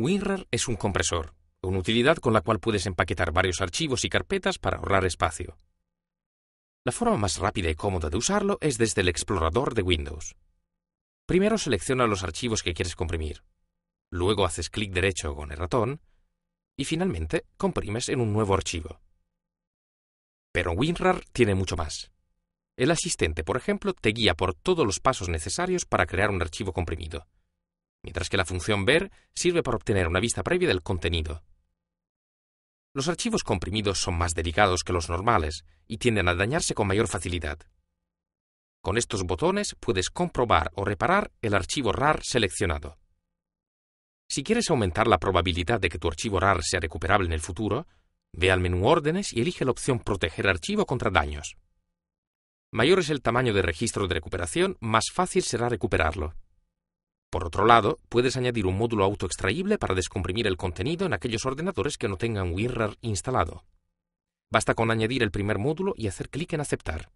WinRAR es un compresor, una utilidad con la cual puedes empaquetar varios archivos y carpetas para ahorrar espacio. La forma más rápida y cómoda de usarlo es desde el explorador de Windows. Primero selecciona los archivos que quieres comprimir, luego haces clic derecho con el ratón y finalmente comprimes en un nuevo archivo. Pero WinRAR tiene mucho más. El asistente, por ejemplo, te guía por todos los pasos necesarios para crear un archivo comprimido mientras que la función ver sirve para obtener una vista previa del contenido. Los archivos comprimidos son más delicados que los normales y tienden a dañarse con mayor facilidad. Con estos botones puedes comprobar o reparar el archivo RAR seleccionado. Si quieres aumentar la probabilidad de que tu archivo RAR sea recuperable en el futuro, ve al menú Órdenes y elige la opción Proteger archivo contra daños. Mayor es el tamaño de registro de recuperación, más fácil será recuperarlo. Por otro lado, puedes añadir un módulo autoextraíble para descomprimir el contenido en aquellos ordenadores que no tengan WinRAR instalado. Basta con añadir el primer módulo y hacer clic en Aceptar.